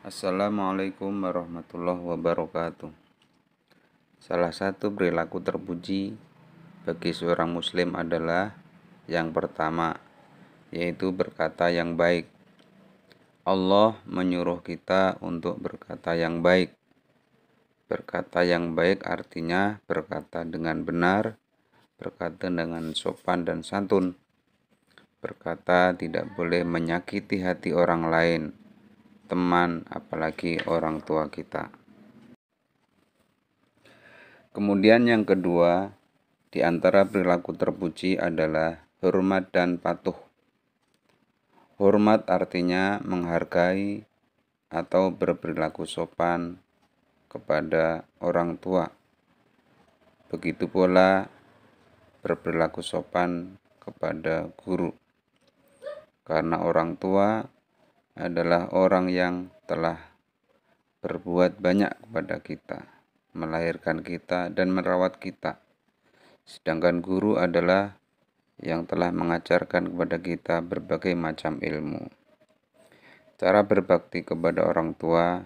Assalamualaikum warahmatullahi wabarakatuh. Salah satu perilaku terpuji bagi seorang Muslim adalah yang pertama, yaitu berkata yang baik. Allah menyuruh kita untuk berkata yang baik. Berkata yang baik artinya berkata dengan benar, berkata dengan sopan dan santun, berkata tidak boleh menyakiti hati orang lain teman, apalagi orang tua kita. Kemudian yang kedua, di antara perilaku terpuji adalah hormat dan patuh. Hormat artinya menghargai atau berperilaku sopan kepada orang tua. Begitu pula berperilaku sopan kepada guru. Karena orang tua adalah orang yang telah berbuat banyak kepada kita, melahirkan kita, dan merawat kita. Sedangkan guru adalah yang telah mengajarkan kepada kita berbagai macam ilmu. Cara berbakti kepada orang tua,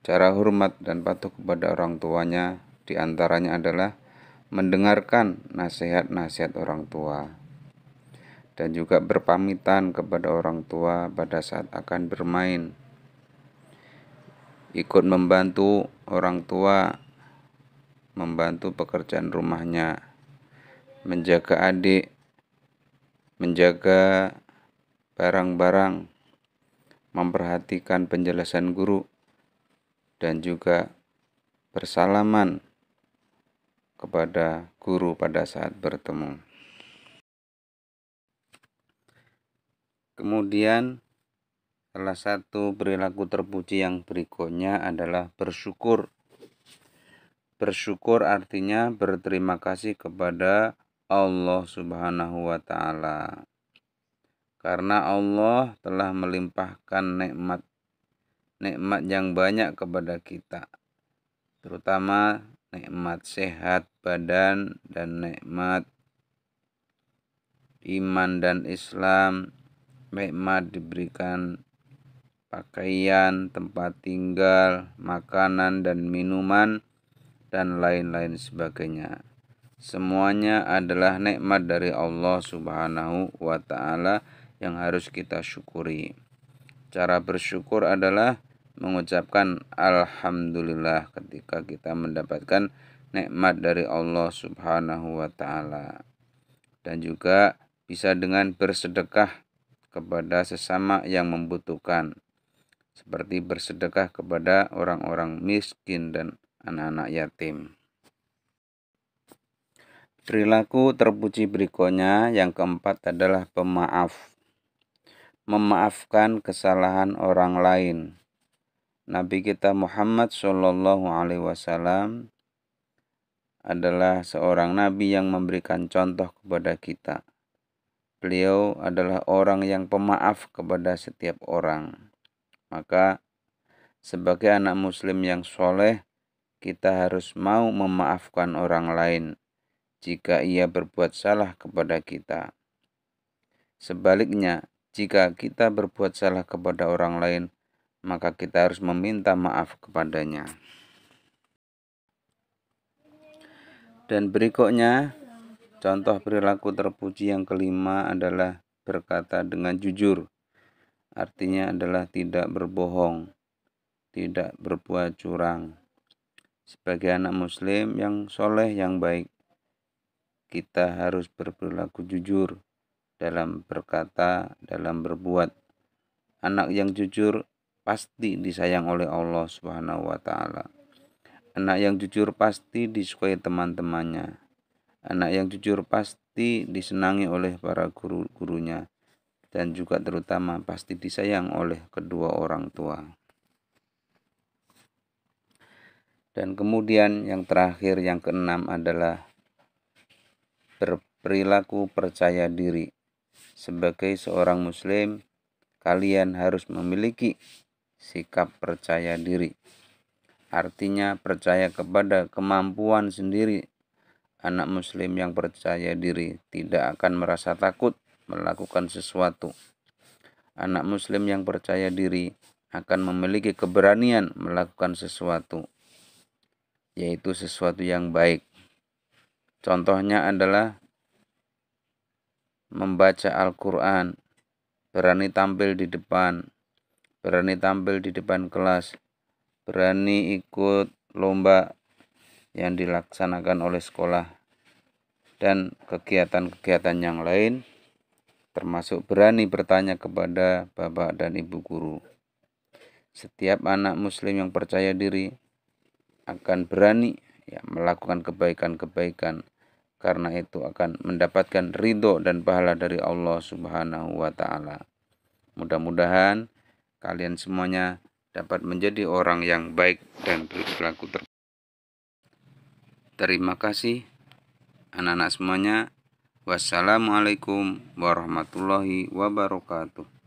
cara hormat dan patuh kepada orang tuanya, diantaranya adalah mendengarkan nasihat-nasihat orang tua, dan juga berpamitan kepada orang tua pada saat akan bermain. Ikut membantu orang tua membantu pekerjaan rumahnya, menjaga adik, menjaga barang-barang, memperhatikan penjelasan guru, dan juga bersalaman kepada guru pada saat bertemu. Kemudian salah satu perilaku terpuji yang berikutnya adalah bersyukur. Bersyukur artinya berterima kasih kepada Allah Subhanahu wa taala. Karena Allah telah melimpahkan nikmat nikmat yang banyak kepada kita. Terutama nikmat sehat badan dan nikmat iman dan Islam nikmat diberikan pakaian, tempat tinggal, makanan dan minuman dan lain-lain sebagainya. Semuanya adalah nikmat dari Allah Subhanahu wa taala yang harus kita syukuri. Cara bersyukur adalah mengucapkan alhamdulillah ketika kita mendapatkan nikmat dari Allah Subhanahu wa taala. Dan juga bisa dengan bersedekah kepada sesama yang membutuhkan, seperti bersedekah kepada orang-orang miskin dan anak-anak yatim. Perilaku terpuji berikutnya yang keempat adalah pemaaf. Memaafkan kesalahan orang lain. Nabi kita Muhammad SAW adalah seorang nabi yang memberikan contoh kepada kita Beliau adalah orang yang pemaaf kepada setiap orang. Maka sebagai anak muslim yang soleh, kita harus mau memaafkan orang lain jika ia berbuat salah kepada kita. Sebaliknya, jika kita berbuat salah kepada orang lain, maka kita harus meminta maaf kepadanya. Dan berikutnya, Contoh perilaku terpuji yang kelima adalah berkata dengan jujur. Artinya adalah tidak berbohong, tidak berbuat curang. Sebagai anak muslim yang soleh yang baik, kita harus berperilaku jujur dalam berkata, dalam berbuat. Anak yang jujur pasti disayang oleh Allah Swt. Anak yang jujur pasti disukai teman-temannya. Anak yang jujur pasti disenangi oleh para guru-gurunya dan juga terutama pasti disayang oleh kedua orang tua. Dan kemudian yang terakhir yang keenam adalah berperilaku percaya diri. Sebagai seorang muslim, kalian harus memiliki sikap percaya diri. Artinya percaya kepada kemampuan sendiri anak muslim yang percaya diri tidak akan merasa takut melakukan sesuatu. Anak muslim yang percaya diri akan memiliki keberanian melakukan sesuatu, yaitu sesuatu yang baik. Contohnya adalah membaca Al-Quran, berani tampil di depan, berani tampil di depan kelas, berani ikut lomba yang dilaksanakan oleh sekolah dan kegiatan-kegiatan yang lain termasuk berani bertanya kepada bapak dan ibu guru. Setiap anak muslim yang percaya diri akan berani ya melakukan kebaikan-kebaikan karena itu akan mendapatkan ridho dan pahala dari Allah Subhanahu wa taala. Mudah-mudahan kalian semuanya dapat menjadi orang yang baik dan berlaku terbaik. Terima kasih anak-anak semuanya. Wassalamualaikum warahmatullahi wabarakatuh.